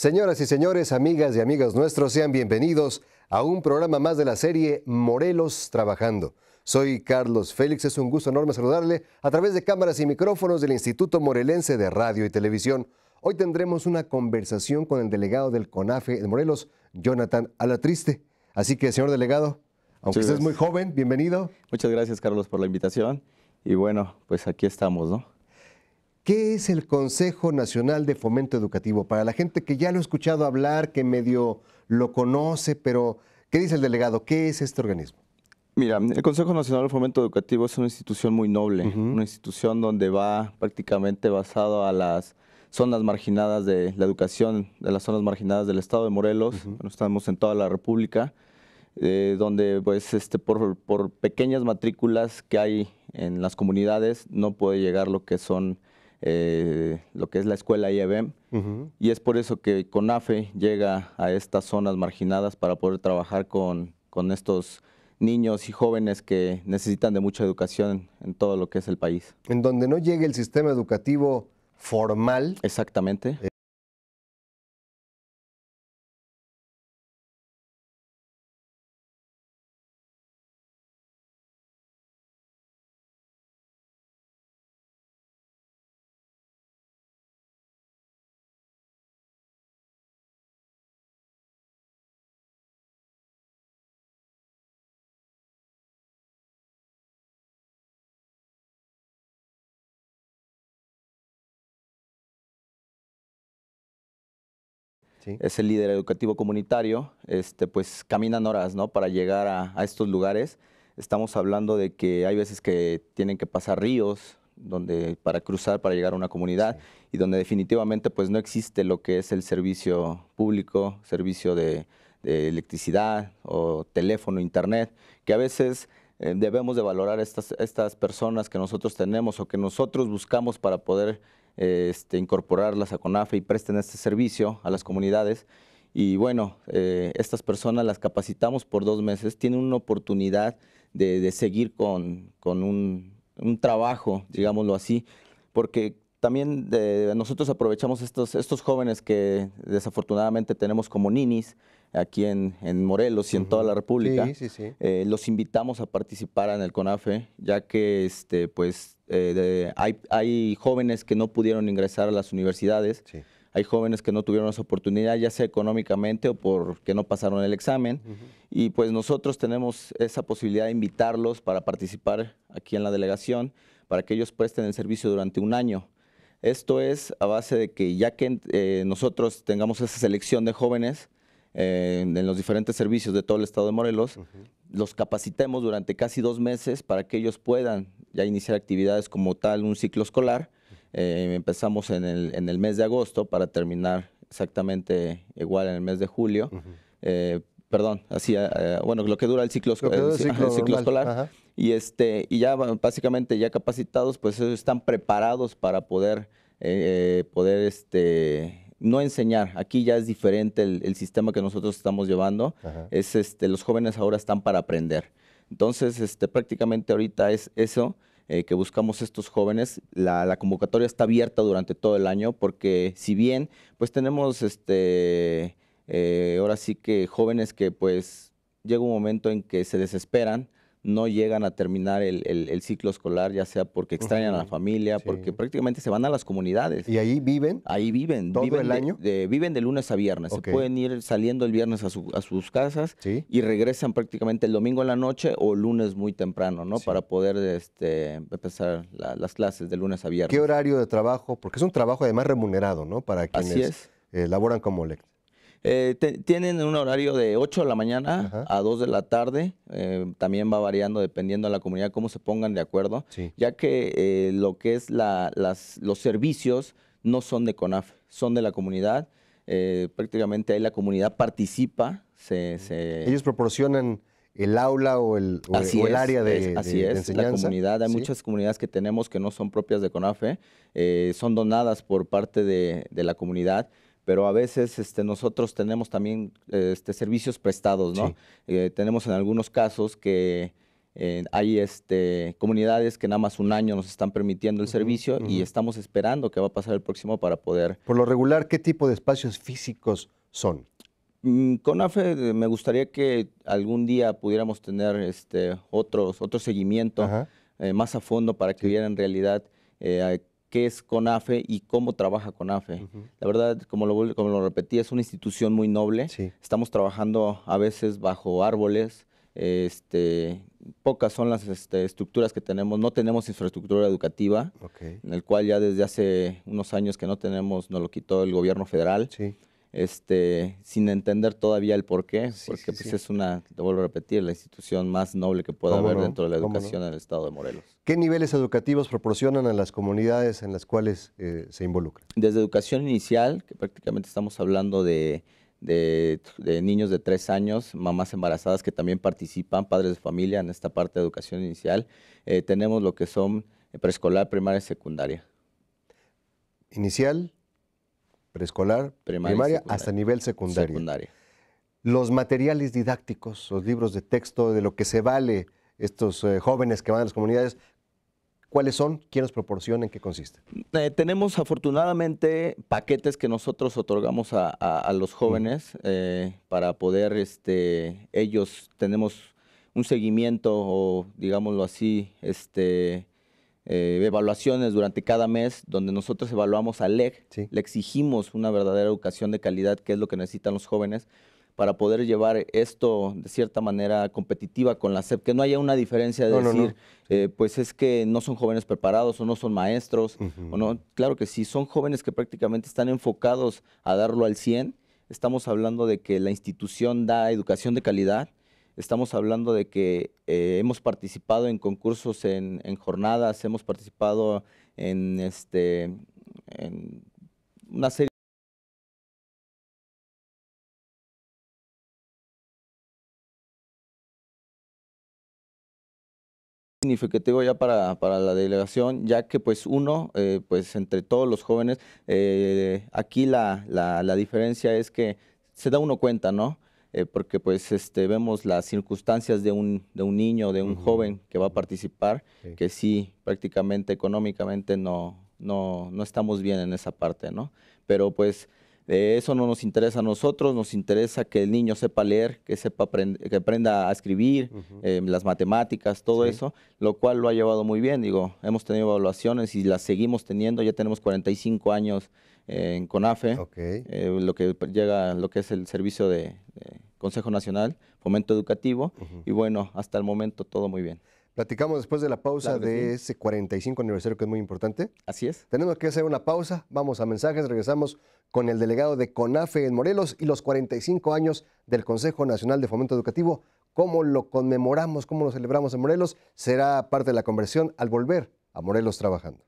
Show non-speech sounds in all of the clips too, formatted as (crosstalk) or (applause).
Señoras y señores, amigas y amigos nuestros, sean bienvenidos a un programa más de la serie Morelos Trabajando. Soy Carlos Félix, es un gusto enorme saludarle a través de cámaras y micrófonos del Instituto Morelense de Radio y Televisión. Hoy tendremos una conversación con el delegado del CONAFE de Morelos, Jonathan Alatriste. Así que, señor delegado, aunque es muy joven, bienvenido. Muchas gracias, Carlos, por la invitación. Y bueno, pues aquí estamos, ¿no? ¿Qué es el Consejo Nacional de Fomento Educativo? Para la gente que ya lo ha escuchado hablar, que medio lo conoce, pero ¿qué dice el delegado? ¿Qué es este organismo? Mira, el Consejo Nacional de Fomento Educativo es una institución muy noble, una institución donde va prácticamente basado a las zonas marginadas de la educación, de las zonas marginadas del estado de Morelos, No estamos en toda la República, eh, donde pues este, por, por, pequeñas matrículas que hay en las comunidades no puede llegar lo que son eh, lo que es la escuela IEBM. Y es por eso que CONAFE llega a estas zonas marginadas para poder trabajar con, con estos niños y jóvenes que necesitan de mucha educación en todo lo que es el país. En donde no llegue el sistema educativo formal. Exactamente. es el líder educativo comunitario, este, pues caminan horas para llegar a, estos lugares. Estamos hablando de que hay veces que tienen que pasar ríos donde, para cruzar, para llegar a una comunidad y donde definitivamente pues, no existe lo que es el servicio público, servicio de, electricidad o teléfono, internet, que a veces eh, debemos de valorar estas, estas personas que nosotros tenemos o que nosotros buscamos para poder este, incorporarlas a CONAFE y presten este servicio a las comunidades. Y bueno, eh, estas personas las capacitamos por dos meses, tienen una oportunidad de, seguir con, un, trabajo, digámoslo así, porque también nosotros aprovechamos estos, estos jóvenes que desafortunadamente tenemos como ninis, aquí en, Morelos y en toda la República. Eh, los invitamos a participar en el CONAFE, ya que este, pues, eh, hay, jóvenes que no pudieron ingresar a las universidades, hay jóvenes que no tuvieron esa oportunidad, ya sea económicamente o porque no pasaron el examen. Y pues nosotros tenemos esa posibilidad de invitarlos para participar aquí en la delegación, para que ellos presten el servicio durante un año. Esto es a base de que ya que eh, nosotros tengamos esa selección de jóvenes, en los diferentes servicios de todo el estado de Morelos, los capacitemos durante casi dos meses para que ellos puedan ya iniciar actividades como tal, un ciclo escolar. Eh, empezamos en el, mes de agosto para terminar exactamente igual en el mes de julio. Eh, perdón, así, eh, bueno, lo que dura el ciclo, (laughs) escolar. Y, este, y ya básicamente ya capacitados, pues están preparados para poder, poder este, no enseñar. Aquí ya es diferente el, sistema que nosotros estamos llevando. Es este, los jóvenes ahora están para aprender. Entonces, este, prácticamente ahorita es eso eh, que buscamos estos jóvenes. La, convocatoria está abierta durante todo el año porque si bien, pues tenemos, este, eh, ahora sí que jóvenes que pues llega un momento en que se desesperan no llegan a terminar el, ciclo escolar, ya sea porque extrañan a la familia, porque prácticamente se van a las comunidades. ¿Y ahí viven? Ahí viven. ¿Todo viven el año? viven de lunes a viernes. Se pueden ir saliendo el viernes a, a sus casas y regresan prácticamente el domingo en la noche o lunes muy temprano, ¿no? Para poder este, empezar las clases de lunes a viernes. ¿Qué horario de trabajo? Porque es un trabajo además remunerado, ¿no? Para quienes eh, laboran como lectores. Eh, tienen un horario de 8 de la mañana a 2 de la tarde. Eh, también va variando dependiendo de la comunidad cómo se pongan de acuerdo, ya que eh, lo que es los servicios no son de CONAF, son de la comunidad. prácticamente ahí la comunidad participa. Ellos proporcionan el aula o el, área de, así es, enseñanza. La comunidad, hay muchas comunidades que tenemos que no son propias de CONAFE, son donadas por parte de la comunidad pero a veces este, nosotros tenemos también este, servicios prestados, eh, tenemos en algunos casos que eh, hay este, comunidades que nada más un año nos están permitiendo el servicio y estamos esperando que va a pasar el próximo para poder... Por lo regular, ¿qué tipo de espacios físicos son? Mm, con AFE eh, me gustaría que algún día pudiéramos tener otros, otro seguimiento más a fondo para que viera en realidad qué es CONAFE y cómo trabaja CONAFE. La verdad, como lo, como lo repetí, es una institución muy noble. Estamos trabajando a veces bajo árboles. Este, pocas son las este, estructuras que tenemos. No tenemos infraestructura educativa, en el cual ya desde hace unos años que no tenemos, nos lo quitó el gobierno federal. Sí este, sin entender todavía el por qué, porque pues es una, te vuelvo a repetir, la institución más noble que pueda haber dentro de la educación en el estado de Morelos. ¿Qué niveles educativos proporcionan a las comunidades en las cuales eh, se involucran? Desde educación inicial, que prácticamente estamos hablando de, niños de tres años, mamás embarazadas que también participan, padres de familia en esta parte de educación inicial, eh, tenemos lo que son eh, preescolar, primaria y secundaria. Inicial, preescolar, primaria, hasta nivel secundario. Los materiales didácticos, los libros de texto, de lo que se vale estos eh, jóvenes que van a las comunidades, ¿Cuáles son? ¿Quién los proporciona? ¿En qué consiste? Eh, tenemos afortunadamente paquetes que nosotros otorgamos a, los mm. jóvenes eh, para poder, este, ellos tenemos un seguimiento o digámoslo así, este, eh, evaluaciones durante cada mes donde nosotros evaluamos a LEG, le exigimos una verdadera educación de calidad, que es lo que necesitan los jóvenes, para poder llevar esto de cierta manera competitiva con la SEP, que no haya una diferencia de decir, eh, pues es que no son jóvenes preparados o no son maestros, o no, claro que sí, son jóvenes que prácticamente están enfocados a darlo al 100, estamos hablando de que la institución da educación de calidad, Estamos hablando de que eh, hemos participado en concursos, en, jornadas, hemos participado en, este, en una serie significativo ya para, para, la delegación, ya que pues uno, eh, pues entre todos los jóvenes, eh, aquí la, la, la, diferencia es que se da uno cuenta, ¿no? Eh, porque pues este, vemos las circunstancias de un, de un niño, de un joven que va a participar, que sí, prácticamente económicamente no, no, no estamos bien en esa parte, ¿no? Pero pues eh, eso no nos interesa a nosotros, nos interesa que el niño sepa leer, que sepa aprender, que aprenda a escribir, eh, las matemáticas, todo eso, lo cual lo ha llevado muy bien. Digo, hemos tenido evaluaciones y las seguimos teniendo, ya tenemos 45 años en CONAFE, eh, lo que llega, lo que es el servicio de, Consejo Nacional, Fomento Educativo, y bueno, hasta el momento todo muy bien. Platicamos después de la pausa de ese 45 aniversario que es muy importante. Así es. Tenemos que hacer una pausa, vamos a mensajes, regresamos con el delegado de CONAFE en Morelos y los 45 años del Consejo Nacional de Fomento Educativo. ¿Cómo lo conmemoramos, cómo lo celebramos en Morelos? Será parte de la conversión al volver a Morelos trabajando.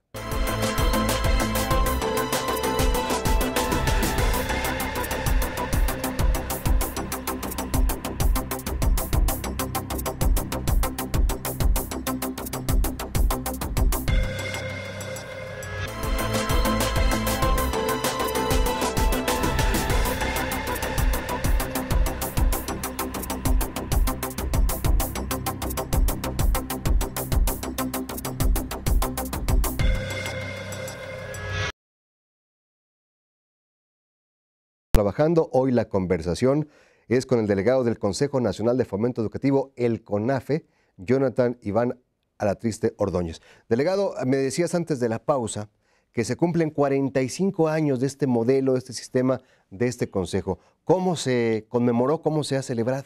Hoy la conversación es con el delegado del Consejo Nacional de Fomento Educativo, el CONAFE, Jonathan Iván Alatriste Ordóñez. Delegado, me decías antes de la pausa que se cumplen 45 años de este modelo, de este sistema, de este consejo. ¿Cómo se conmemoró? ¿Cómo se ha celebrado?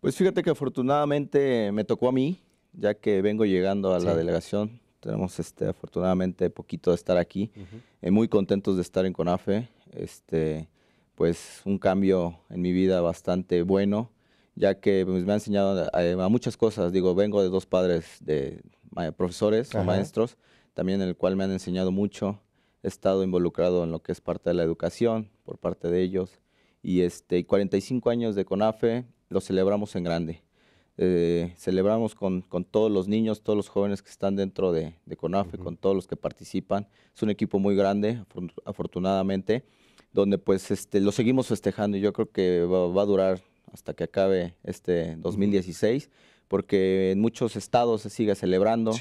Pues fíjate que afortunadamente me tocó a mí, ya que vengo llegando a la delegación. Tenemos este, afortunadamente poquito de estar aquí. Eh, muy contentos de estar en CONAFE. Este, pues un cambio en mi vida bastante bueno, ya que pues, me ha enseñado a, muchas cosas. Digo, vengo de dos padres de profesores o maestros, también en el cual me han enseñado mucho. He estado involucrado en lo que es parte de la educación por parte de ellos. Y este, 45 años de CONAFE lo celebramos en grande. Eh, celebramos con, todos los niños, todos los jóvenes que están dentro de, CONAFE, con todos los que participan. Es un equipo muy grande, afortunadamente donde pues este, lo seguimos festejando y yo creo que va, a durar hasta que acabe este 2016, porque en muchos estados se sigue celebrando.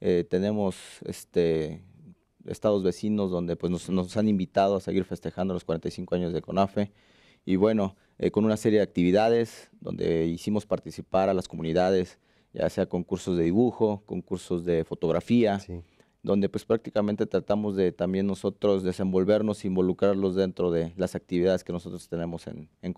Eh, tenemos este, estados vecinos donde pues, nos, han invitado a seguir festejando los 45 años de CONAFE. Y bueno, eh, con una serie de actividades donde hicimos participar a las comunidades, ya sea concursos de dibujo, concursos de fotografía donde pues prácticamente tratamos de también nosotros desenvolvernos, involucrarlos dentro de las actividades que nosotros tenemos en, en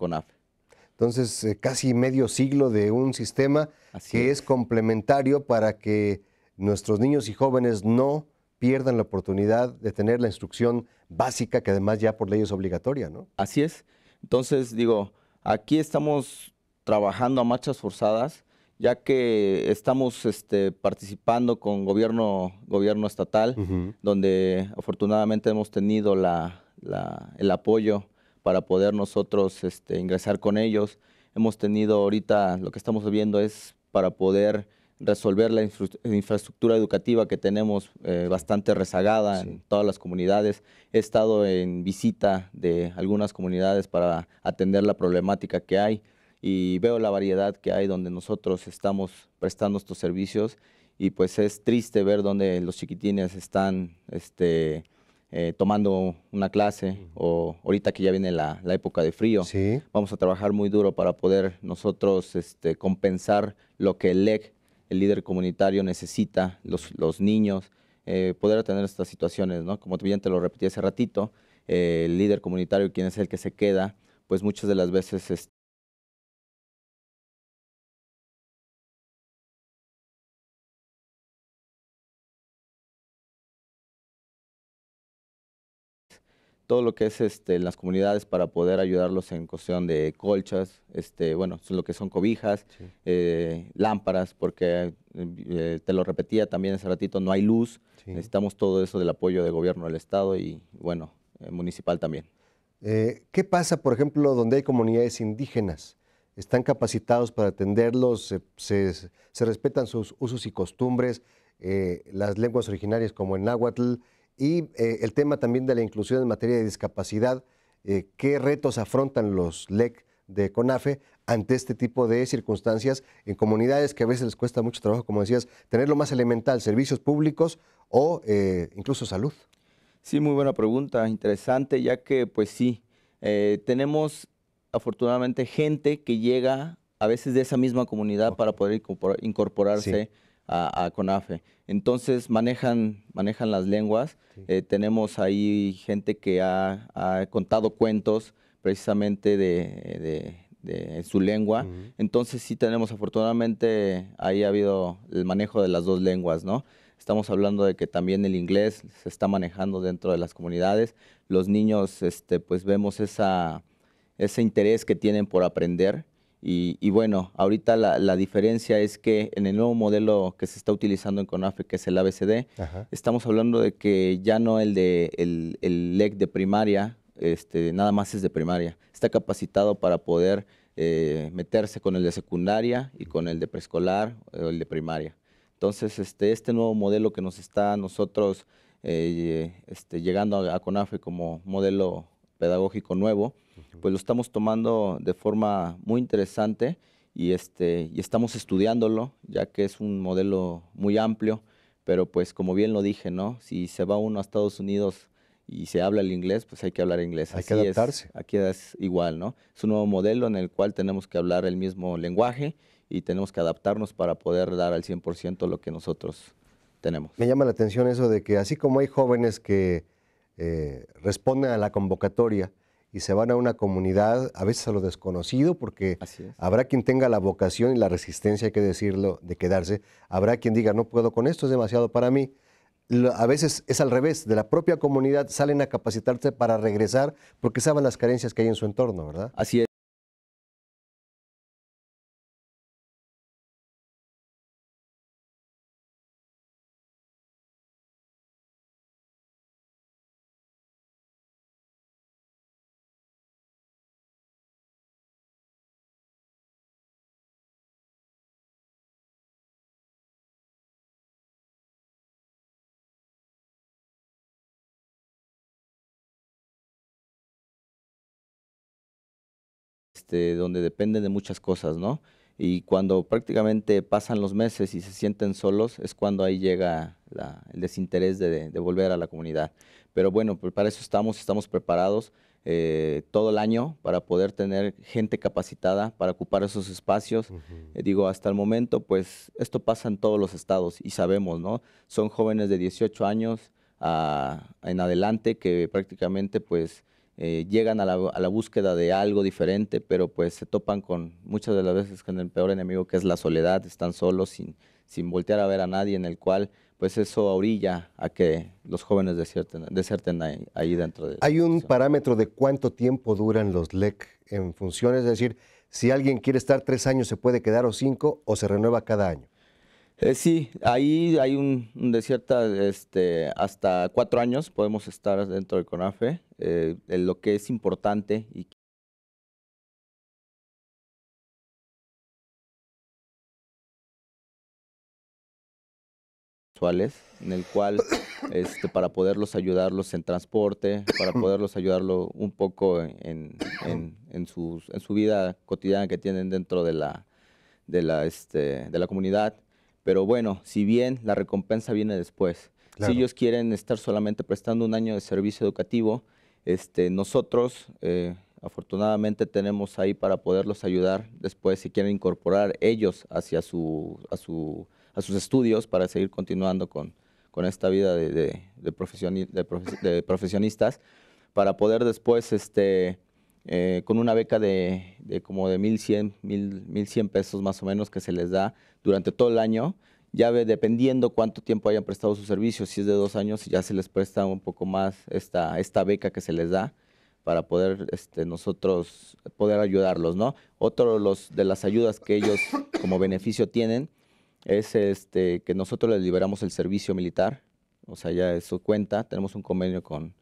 Entonces, eh, casi medio siglo de un sistema que es. es. complementario para que nuestros niños y jóvenes no pierdan la oportunidad de tener la instrucción básica, que además ya por ley es obligatoria, ¿no? Así es. Entonces, digo, aquí estamos trabajando a marchas forzadas ya que estamos este, participando con gobierno, estatal, donde afortunadamente hemos tenido el apoyo para poder nosotros este, ingresar con ellos. Hemos tenido ahorita, lo que estamos viendo es para poder resolver la infraestructura educativa que tenemos eh, bastante rezagada en todas las comunidades. He estado en visita de algunas comunidades para atender la problemática que hay y veo la variedad que hay donde nosotros estamos prestando estos servicios y pues es triste ver donde los chiquitines están este, eh, tomando una clase o ahorita que ya viene la, época de frío, vamos a trabajar muy duro para poder nosotros este, compensar lo que el LEC, el líder comunitario, necesita, los, los niños, eh, poder atender estas situaciones, ¿no? Como bien te lo repetí hace ratito, eh, el líder comunitario, quien es el que se queda, pues muchas de las veces todo lo que es este, las comunidades para poder ayudarlos en cuestión de colchas, este, bueno, lo que son cobijas, eh, lámparas, porque eh, te lo repetía también hace ratito, no hay luz, necesitamos todo eso del apoyo del gobierno del Estado y, bueno, eh, municipal también. ¿Qué pasa, por ejemplo, donde hay comunidades indígenas? ¿Están capacitados para atenderlos? ¿Se, respetan sus usos y costumbres? las lenguas originarias como el náhuatl, y eh, el tema también de la inclusión en materia de discapacidad. Eh, ¿Qué retos afrontan los LEC de CONAFE ante este tipo de circunstancias en comunidades que a veces les cuesta mucho trabajo, como decías, tener lo más elemental, servicios públicos o eh, incluso salud? Sí, muy buena pregunta, interesante, ya que pues sí, tenemos afortunadamente gente que llega a veces de esa misma comunidad para poder incorporarse a, CONAFE. Entonces manejan, manejan las lenguas. Eh, tenemos ahí gente que ha, contado cuentos precisamente de, su lengua. Entonces sí tenemos, afortunadamente, ahí ha habido el manejo de las dos lenguas, ¿no? Estamos hablando de que también el inglés se está manejando dentro de las comunidades. Los niños, este, pues vemos ese interés que tienen por aprender y, bueno, ahorita la, diferencia es que en el nuevo modelo que se está utilizando en CONAFE, que es el ABCD, estamos hablando de que ya no el de el, el LEC de primaria, este, nada más es de primaria. Está capacitado para poder eh, meterse con el de secundaria y con el de preescolar o el de primaria. Entonces, este, este nuevo modelo que nos está nosotros eh, este, llegando a, a CONAFE como modelo pedagógico nuevo, pues lo estamos tomando de forma muy interesante y, este, y estamos estudiándolo, ya que es un modelo muy amplio, pero pues como bien lo dije, ¿no? Si se va uno a Estados Unidos y se habla el inglés, pues hay que hablar inglés. Hay que adaptarse. aquí es igual, ¿no? Es un nuevo modelo en el cual tenemos que hablar el mismo lenguaje y tenemos que adaptarnos para poder dar al 100% lo que nosotros tenemos. Me llama la atención eso de que así como hay jóvenes que eh, responden a la convocatoria y se van a una comunidad, a veces a lo desconocido, porque habrá quien tenga la vocación y la resistencia, hay que decirlo, de quedarse. Habrá quien diga, no puedo con esto, es demasiado para mí. A veces es al revés, de la propia comunidad salen a capacitarse para regresar porque saben las carencias que hay en su entorno, ¿verdad? Así es. Este, donde dependen de muchas cosas, ¿no? Y cuando prácticamente pasan los meses y se sienten solos, es cuando ahí llega el desinterés de, volver a la comunidad. Pero bueno, pues para eso estamos, estamos preparados eh, todo el año para poder tener gente capacitada para ocupar esos espacios. Eh, digo, hasta el momento, pues esto pasa en todos los estados y sabemos, ¿no? Son jóvenes de 18 años ah, en adelante que prácticamente pues eh, llegan a la, a la, búsqueda de algo diferente, pero pues se topan con muchas de las veces con el peor enemigo que es la soledad, están solos sin, sin voltear a ver a nadie, en el cual pues eso orilla a que los jóvenes deserten, deserten ahí, dentro de... Hay un parámetro de cuánto tiempo duran los LEC en funciones, es decir, si alguien quiere estar tres años se puede quedar o cinco o se renueva cada año. Eh, sí, ahí hay un, de este, hasta cuatro años podemos estar dentro del CONAFE. Eh, en lo que es importante y en el cual este, para poderlos ayudarlos en transporte, para poderlos ayudarlo un poco en, en, sus, en su vida cotidiana que tienen dentro de la, de la, este, de la comunidad. Pero bueno, si bien la recompensa viene después. Si ellos quieren estar solamente prestando un año de servicio educativo, este, nosotros eh, afortunadamente tenemos ahí para poderlos ayudar después si quieren incorporar ellos hacia su, a, su, a sus estudios para seguir continuando con, con esta vida de, de profesionistas, para poder después este, eh, con una beca de, como de 1.100, 1.100 pesos más o menos que se les da durante todo el año. Ya dependiendo cuánto tiempo hayan prestado su servicio, si es de dos años, ya se les presta un poco más esta, esta beca que se les da para poder este, nosotros poder ayudarlos, ¿no? Otro los, de las ayudas que ellos como beneficio tienen es este, que nosotros les liberamos el servicio militar, o sea, ya es su cuenta, tenemos un convenio con,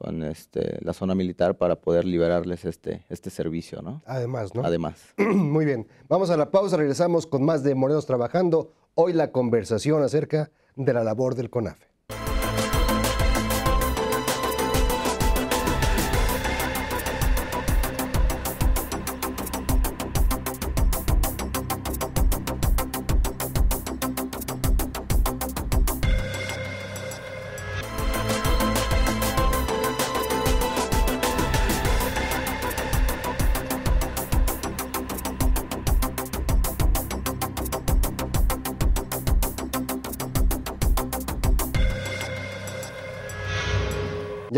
con este, la zona militar para poder liberarles este, este servicio, ¿no? Además, ¿no? Además. (clears throat) Muy bien, vamos a la pausa, regresamos con más de Morenos Trabajando. Hoy la conversación acerca de la labor del CONAFE.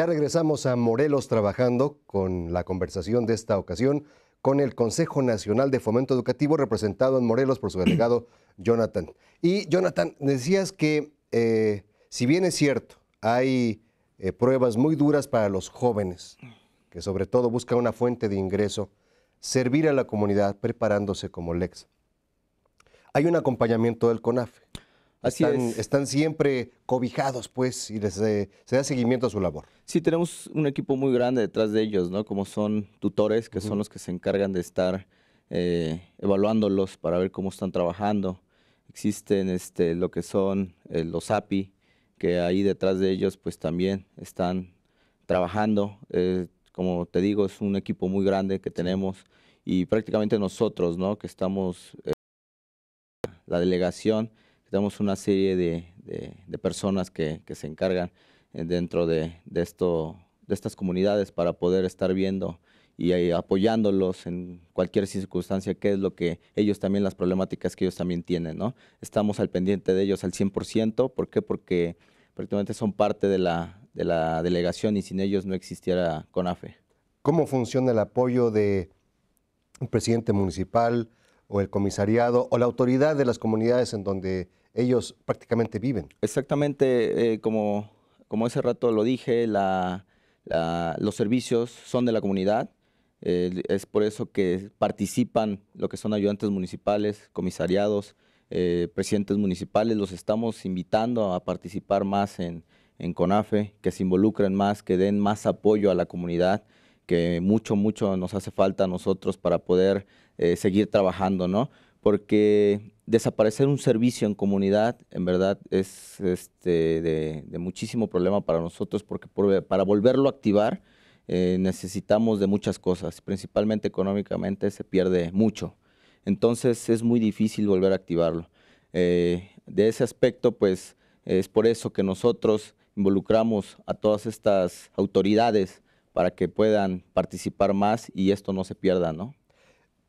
Ya regresamos a Morelos trabajando con la conversación de esta ocasión con el Consejo Nacional de Fomento Educativo, representado en Morelos por su delegado (clears throat) Jonathan. Y Jonathan, decías que eh, si bien es cierto, hay eh, pruebas muy duras para los jóvenes, que sobre todo buscan una fuente de ingreso, servir a la comunidad preparándose como Lex. Hay un acompañamiento del CONAFE están, siempre cobijados, pues, y les, eh, se da seguimiento a su labor. Sí, tenemos un equipo muy grande detrás de ellos, ¿no? Como son tutores, que son los que se encargan de estar eh, evaluándolos para ver cómo están trabajando. Existen este, lo que son eh, los API, que ahí detrás de ellos, pues también están trabajando. como te digo, es un equipo muy grande que tenemos y prácticamente nosotros, ¿no? Que estamos, la delegación, tenemos una serie de, personas que, se encargan eh, dentro de, esto, de estas comunidades para poder estar viendo y apoyándolos en cualquier circunstancia, qué es lo que ellos también, las problemáticas que ellos también tienen, ¿no? Estamos al pendiente de ellos al 100%, ¿por qué? Porque prácticamente son parte de la, de la delegación y sin ellos no existiera CONAFE. ¿Cómo funciona el apoyo de un presidente municipal o el comisariado o la autoridad de las comunidades en donde ellos prácticamente viven. Exactamente, eh, como, como ese rato lo dije, la, los servicios son de la comunidad. Eh, es por eso que participan lo que son ayudantes municipales, comisariados, eh, presidentes municipales. Los estamos invitando a participar más en, en CONAFE, que se involucren más, que den más apoyo a la comunidad, que mucho, mucho nos hace falta a nosotros para poder seguir trabajando, ¿no? Porque desaparecer un servicio en comunidad, en verdad, es este, de, muchísimo problema para nosotros, porque para volverlo a activar eh, necesitamos de muchas cosas, principalmente económicamente se pierde mucho. Entonces es muy difícil volver a activarlo. Eh, de ese aspecto, pues es por eso que nosotros involucramos a todas estas autoridades para que puedan participar más y esto no se pierda, ¿no?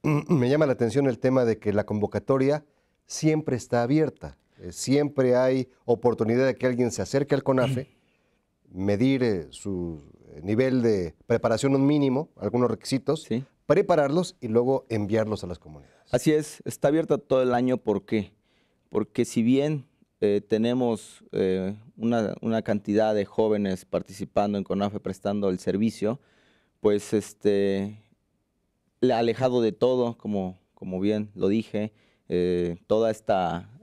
Mm, me llama la atención el tema de que la convocatoria siempre está abierta. Eh, siempre hay oportunidad de que alguien se acerque al CONAFE, (clears throat) medir eh, su eh, nivel de preparación un mínimo, algunos requisitos, prepararlos y luego enviarlos a las comunidades. Así es, está abierta todo el año. ¿Por qué? Porque si bien tenemos una, cantidad de jóvenes participando en CONAFE, prestando el servicio, pues este, alejado de todo, como, como bien lo dije, Todas eh, toda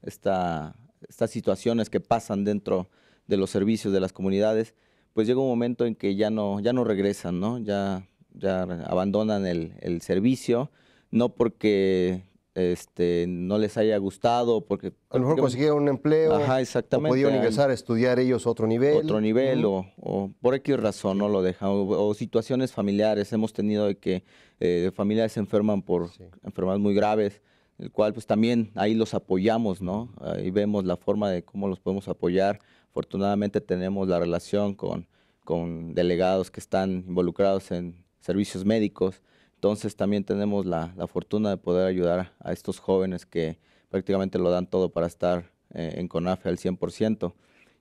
esta, estas situaciones que pasan dentro de los servicios de las comunidades, pues llega un momento en que ya no, ya no regresan, Ya, ya abandonan el, servicio, no porque este, no les haya gustado, porque... A lo mejor consiguieron un empleo, ajá, exactamente, pudieron ingresar a estudiar ellos otro nivel. Otro nivel, o, por X razón no lo dejan, o, situaciones familiares, hemos tenido de que eh, familiares se enferman por enfermedades muy graves, el cual pues también ahí los apoyamos, ¿no? Ahí vemos la forma de cómo los podemos apoyar. Afortunadamente tenemos la relación con, con delegados que están involucrados en servicios médicos. Entonces también tenemos la, la fortuna de poder ayudar a estos jóvenes que prácticamente lo dan todo para estar eh, en CONAFE al 100%.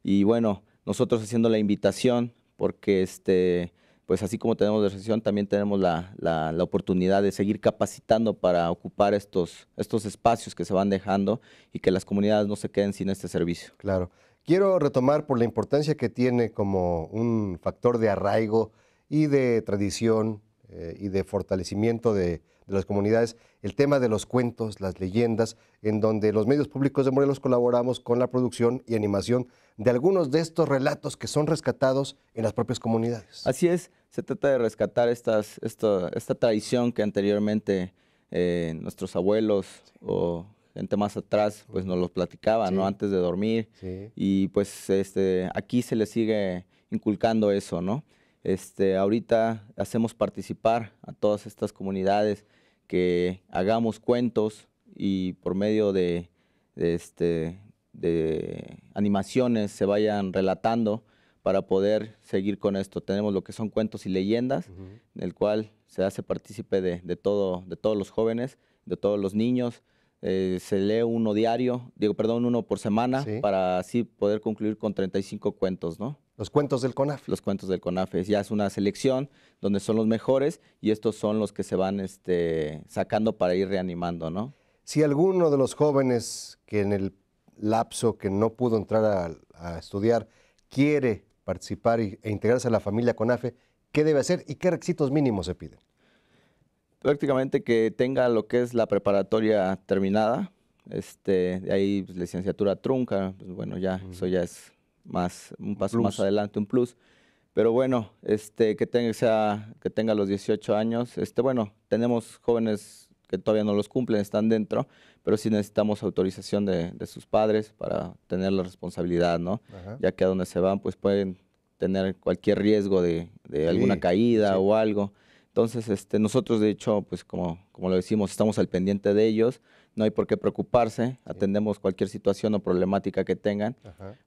Y bueno, nosotros haciendo la invitación, porque este, pues así como tenemos la recesión, también tenemos la, oportunidad de seguir capacitando para ocupar estos, espacios que se van dejando y que las comunidades no se queden sin este servicio. Claro. Quiero retomar por la importancia que tiene como un factor de arraigo y de tradición eh, y de fortalecimiento de las comunidades, el tema de los cuentos, las leyendas, en donde los medios públicos de Morelos colaboramos con la producción y animación de algunos de estos relatos que son rescatados en las propias comunidades. Así es, se trata de rescatar esta, esta tradición que anteriormente eh, nuestros abuelos o gente más atrás pues nos los platicaba, ¿no? Antes de dormir. Y pues este, aquí se le sigue inculcando eso, ¿no? Este, ahorita hacemos participar a todas estas comunidades que hagamos cuentos y por medio de, este, de animaciones se vayan relatando para poder seguir con esto. Tenemos lo que son cuentos y leyendas, en el cual se hace partícipe de, todo, de todos los jóvenes, de todos los niños. Eh, se lee uno diario, digo, perdón, uno por semana, para así poder concluir con 35 cuentos, ¿no? Los cuentos del CONAFE. Los cuentos del CONAFE. Ya es una selección donde son los mejores y estos son los que se van este, sacando para ir reanimando, ¿no? Si alguno de los jóvenes que en el lapso que no pudo entrar a, estudiar quiere participar e integrarse a la familia CONAFE, ¿qué debe hacer y qué requisitos mínimos se piden? Prácticamente que tenga lo que es la preparatoria terminada, este, de ahí pues, licenciatura trunca, pues, bueno, ya eso ya es más, un paso más adelante, un plus. Pero bueno, este, que, tenga, sea, que tenga los 18 años. Este, bueno, tenemos jóvenes que todavía no los cumplen, están dentro, pero sí necesitamos autorización de, de sus padres para tener la responsabilidad, ¿no? Ya que a donde se van, pues pueden tener cualquier riesgo de, de alguna caída o algo. Entonces, este, nosotros de hecho, pues como, como lo decimos, estamos al pendiente de ellos, no hay por qué preocuparse, atendemos cualquier situación o problemática que tengan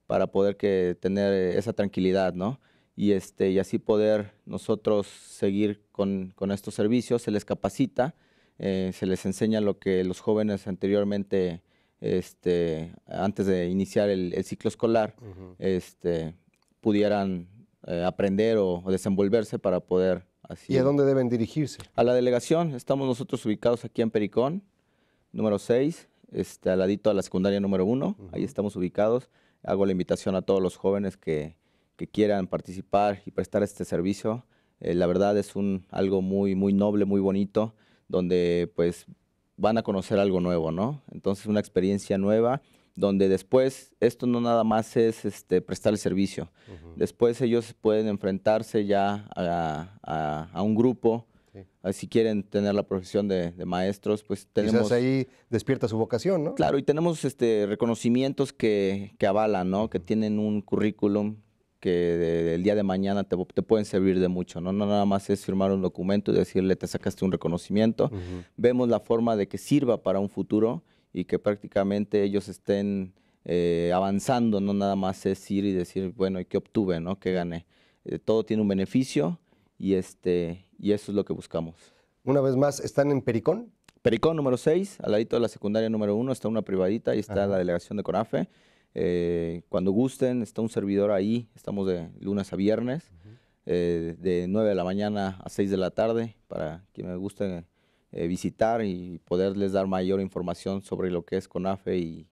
para poder que, tener eh, esa tranquilidad, ¿no? Y, este, y así poder nosotros seguir con, con estos servicios, se les capacita, eh, se les enseña lo que los jóvenes anteriormente, este, antes de iniciar el, ciclo escolar, este, pudieran eh, aprender o desenvolverse para poder ¿Y a dónde deben dirigirse? A la delegación. Estamos nosotros ubicados aquí en Pericón, número 6, este, al ladito a la secundaria número 1. Ahí estamos ubicados. Hago la invitación a todos los jóvenes que, quieran participar y prestar este servicio. Eh, la verdad es algo muy, muy noble, muy bonito, donde pues van a conocer algo nuevo, ¿no? Entonces una experiencia nueva donde después esto no nada más es este, prestar el servicio. Después ellos pueden enfrentarse ya a, un grupo. Si quieren tener la profesión de, maestros, pues tenemos... Quizás ahí despierta su vocación, ¿no? Claro, y tenemos este, reconocimientos que, avalan, ¿no? Que tienen un currículum que el día de mañana te, pueden servir de mucho, ¿no? No nada más es firmar un documento y decirle, te sacaste un reconocimiento. Vemos la forma de que sirva para un futuro y que prácticamente ellos estén eh, avanzando, no nada más es ir y decir, bueno, ¿y qué obtuve, no? ¿Qué gané? Eh, todo tiene un beneficio y, este, y eso es lo que buscamos. Una vez más, ¿están en Pericón? Pericón número 6, al ladito de la secundaria número 1, está una privadita y está la delegación de CONAFE. Eh, cuando gusten, está un servidor ahí, estamos de lunes a viernes, de 9 de la mañana a 6 de la tarde, para quien me guste eh, visitar y poderles dar mayor información sobre lo que es CONAFE y,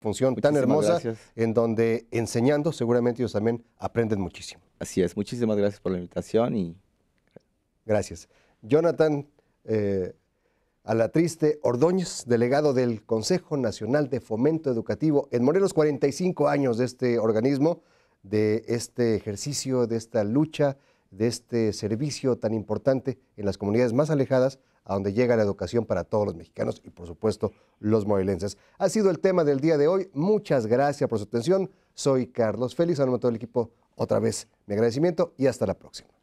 función tan hermosa en donde enseñando seguramente ellos también aprenden muchísimo. Así es, muchísimas gracias por la invitación y gracias. Jonathan eh, Alatriste Ordóñez, delegado del Consejo Nacional de Fomento Educativo en Morelos, 45 años de este organismo, de este ejercicio, de esta lucha de este servicio tan importante en las comunidades más alejadas, a donde llega la educación para todos los mexicanos y por supuesto los morelenses. Ha sido el tema del día de hoy. Muchas gracias por su atención. Soy Carlos Félix, a el equipo, otra vez mi agradecimiento y hasta la próxima.